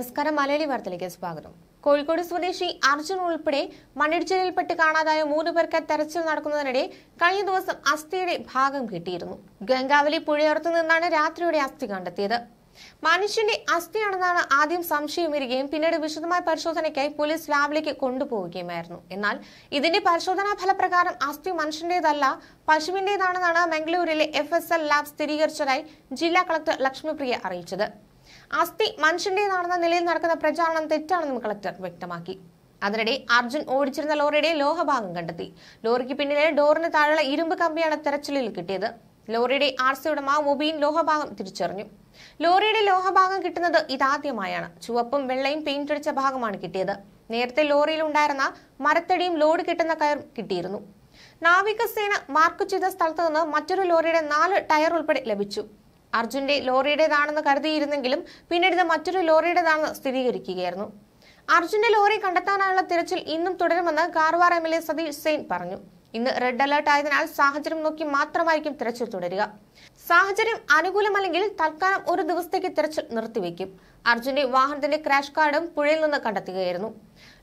നമസ്കാരം മലയാളി വാർത്തയിലേക്ക് സ്വാഗതം കോഴിക്കോട് സ്വദേശി അർജുൻ ഉൾപ്പെടെ മണ്ണിടിച്ചിലിൽപ്പെട്ട് കാണാതായ മൂന്ന് പേർക്ക് തെരച്ചിൽ നടക്കുന്നതിനിടെ കഴിഞ്ഞ ദിവസം അസ്ഥിയുടെ ഭാഗം കിട്ടിയിരുന്നു ഗംഗാവലി പുഴയോർത്ത് നിന്നാണ് രാത്രിയുടെ അസ്ഥി കണ്ടെത്തിയത് മനുഷ്യന്റെ അസ്ഥിയാണെന്നാണ് ആദ്യം സംശയം വരികയും പിന്നീട് വിശദമായ പരിശോധനയ്ക്കായി പോലീസ് ലാബിലേക്ക് കൊണ്ടുപോവുകയുമായിരുന്നു എന്നാൽ ഇതിന്റെ പരിശോധനാ ഫലപ്രകാരം അസ്ഥി മനുഷ്യന്റേതല്ല പശുവിന്റേതാണെന്നാണ് ബംഗളൂരിലെ എഫ് ലാബ് സ്ഥിരീകരിച്ചതായി ജില്ലാ കളക്ടർ ലക്ഷ്മിപ്രിയ അറിയിച്ചത് അസ്ഥി മനുഷ്യന്റേതാണെന്ന നിലയിൽ നടക്കുന്ന പ്രചാരണം തെറ്റാണെന്നും കളക്ടർ വ്യക്തമാക്കി അതിനിടെ അർജുൻ ഓടിച്ചിരുന്ന ലോറിയുടെ ലോഹഭാഗം കണ്ടെത്തി ലോറിക്ക് പിന്നിലെ ഡോറിന് താഴെയുള്ള ഇരുമ്പ് കമ്പിയാണ് തെരച്ചിലിൽ കിട്ടിയത് ലോറിയുടെ ആർ സി ഉടമ മൊബീൻ ലോഹഭാഗം തിരിച്ചറിഞ്ഞു ലോറിയുടെ ലോഹഭാഗം കിട്ടുന്നത് ഇതാദ്യമായാണ് ചുവപ്പും വെള്ളയും പെയിന്റ് അടിച്ച ഭാഗമാണ് കിട്ടിയത് നേരത്തെ ലോറിയിൽ ഉണ്ടായിരുന്ന മരത്തടിയും ലോഡ് കിട്ടുന്ന കയറും കിട്ടിയിരുന്നു നാവികസേന മാർക്ക് ചെയ്ത സ്ഥലത്തു നിന്ന് മറ്റൊരു ലോറിയുടെ നാല് ടയർ ഉൾപ്പെടെ ലഭിച്ചു അർജുന്റെ ലോറിയുടേതാണെന്ന് കരുതിയിരുന്നെങ്കിലും പിന്നീട് ഇത് മറ്റൊരു ലോറിയുടേതാണെന്ന് സ്ഥിരീകരിക്കുകയായിരുന്നു അർജുന്റെ ലോറി കണ്ടെത്താനായുള്ള തിരച്ചിൽ ഇന്നും തുടരുമെന്ന് Karwar M L A Satish Sail പറഞ്ഞു ഇന്ന് റെഡ് അലർട്ട് ആയതിനാൽ സാഹചര്യം നോക്കി മാത്രമായിരിക്കും തിരച്ചിൽ തുടരുക സാഹചര്യം അനുകൂലമല്ലെങ്കിൽ തൽക്കാലം ഒരു ദിവസത്തേക്ക് തിരച്ചിൽ നിർത്തിവെക്കും അർജുന്റെ വാഹനത്തിന്റെ ക്രാഷ് കാർഡും പുഴയിൽ നിന്ന് കണ്ടെത്തുകയായിരുന്നു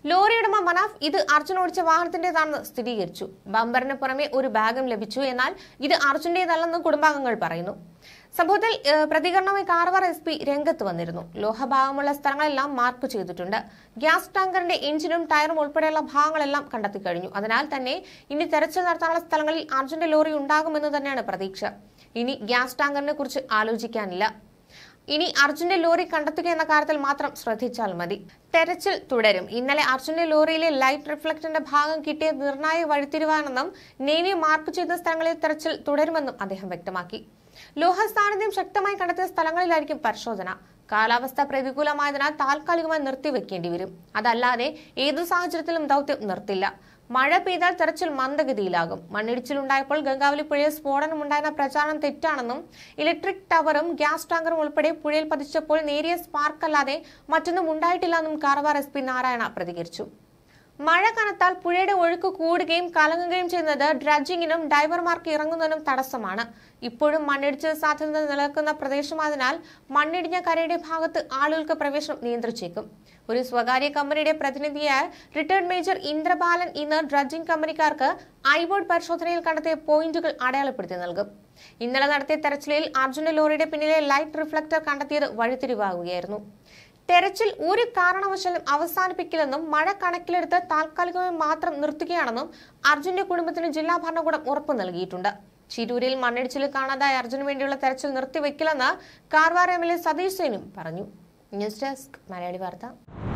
ലോറി ഉടമ മനാഫ് ഇത് അർജുൻ ഓടിച്ച വാഹനത്തിന്റേതാണെന്ന് സ്ഥിരീകരിച്ചു ബമ്പറിന് പുറമെ ഒരു ബാഗും ലഭിച്ചു എന്നാൽ ഇത് അർജുന്റേതല്ലെന്ന് കുടുംബാംഗങ്ങൾ പറയുന്നു സംഭവത്തിൽ പ്രതികരണവുമായി കാർവാർ എസ് പി രംഗത്ത് വന്നിരുന്നു ലോഹഭാഗമുള്ള സ്ഥലങ്ങളെല്ലാം മാർക്ക് ചെയ്തിട്ടുണ്ട് ഗ്യാസ് ടാങ്കറിന്റെ എഞ്ചിനും ടയറും ഉൾപ്പെടെയുള്ള ഭാഗങ്ങളെല്ലാം കണ്ടെത്തി കഴിഞ്ഞു അതിനാൽ തന്നെ ഇനി തെരച്ചിൽ നടത്താനുള്ള സ്ഥലങ്ങളിൽ അർജുന്റെ ലോറി ഉണ്ടാകുമെന്ന് തന്നെയാണ് പ്രതീക്ഷ ഇനി ഗ്യാസ് ടാങ്കറിനെ കുറിച്ച് ആലോചിക്കാനില്ല ഇനി അർജുന്റെ ലോറി കണ്ടെത്തുക എന്ന കാര്യത്തിൽ മാത്രം ശ്രദ്ധിച്ചാൽ മതി തെരച്ചിൽ തുടരും ഇന്നലെ അർജുന്റെ ലോറിയിലെ ലൈറ്റ് റിഫ്ലക്ടറിന്റെ ഭാഗം കിട്ടിയ നിർണായക വഴിത്തിരിവാണെന്നും നേവി മാർക്ക് ചെയ്ത സ്ഥലങ്ങളിൽ തെരച്ചിൽ തുടരുമെന്നും അദ്ദേഹം വ്യക്തമാക്കി ലോഹ സാന്നിധ്യം ശക്തമായി കണ്ടെത്തിയ സ്ഥലങ്ങളിലായിരിക്കും പരിശോധന കാലാവസ്ഥ പ്രതികൂലമായതിനാൽ താൽക്കാലികമായി നിർത്തിവെക്കേണ്ടി വരും അതല്ലാതെ ഏതു സാഹചര്യത്തിലും ദൗത്യം നിർത്തില്ല മഴ പെയ്താൽ തെരച്ചിൽ മന്ദഗതിയിലാകും മണ്ണിടിച്ചിലുണ്ടായപ്പോൾ ഗംഗാവലി പുഴയിൽ സ്ഫോടനമുണ്ടായെന്ന പ്രചാരണം തെറ്റാണെന്നും ഇലക്ട്രിക് ടവറും ഗ്യാസ് ടാങ്കറും ഉൾപ്പെടെ പുഴയിൽ പതിച്ചപ്പോൾ നേരിയ സ്പാർക്കല്ലാതെ മറ്റൊന്നും ഉണ്ടായിട്ടില്ലെന്നും കാർവാർ എസ് പി നാരായണ പ്രതികരിച്ചു മഴ കനത്താൽ പുഴയുടെ ഒഴുക്ക് കൂടുകയും കലങ്ങുകയും ചെയ്യുന്നത് ഡ്രഡ്ജിങ്ങിനും ഡൈവർമാർക്ക് ഇറങ്ങുന്നതിനും തടസ്സമാണ് ഇപ്പോഴും മണ്ണിടിച്ചിൽ സാധ്യത നിലനിൽക്കുന്ന പ്രദേശമായതിനാൽ മണ്ണിടിഞ്ഞ കരയുടെ ഭാഗത്ത് ആളുകൾക്ക് പ്രവേശനം നിയന്ത്രിച്ചേക്കും ഒരു സ്വകാര്യ കമ്പനിയുടെ പ്രതിനിധിയായ റിട്ടയർഡ് മേജർ ഇന്ദ്രബാലൻ ഇന്ന് ഡ്രഡ്ജിംഗ് കമ്പനിക്കാർക്ക് ഐബോർഡ് പരിശോധനയിൽ കണ്ടെത്തിയ പോയിന്റുകൾ അടയാളപ്പെടുത്തി നൽകും ഇന്നലെ നടത്തിയ തെരച്ചിലിൽ അർജുന ലോറിയുടെ പിന്നിലെ ലൈറ്റ് റിഫ്ലക്ടർ കണ്ടെത്തിയത് വഴിത്തിരിവാകുകയായിരുന്നു തെരച്ചിൽ ഒരു കാരണവശാലും അവസാനിപ്പിക്കില്ലെന്നും മഴ കണക്കിലെടുത്ത് താൽക്കാലികമായി മാത്രം നിർത്തുകയാണെന്നും അർജുന്റെ കുടുംബത്തിന് ജില്ലാ ഭരണകൂടം ഉറപ്പു നൽകിയിട്ടുണ്ട് ചിരൂരിൽ മണ്ണിടിച്ചിൽ കാണാതായ അർജുന് വേണ്ടിയുള്ള തെരച്ചിൽ നിർത്തിവെക്കില്ലെന്ന് Karwar M L A Satish സേനും പറഞ്ഞു ന്യൂസ് ഡെസ്ക് മലയാളി വാർത്ത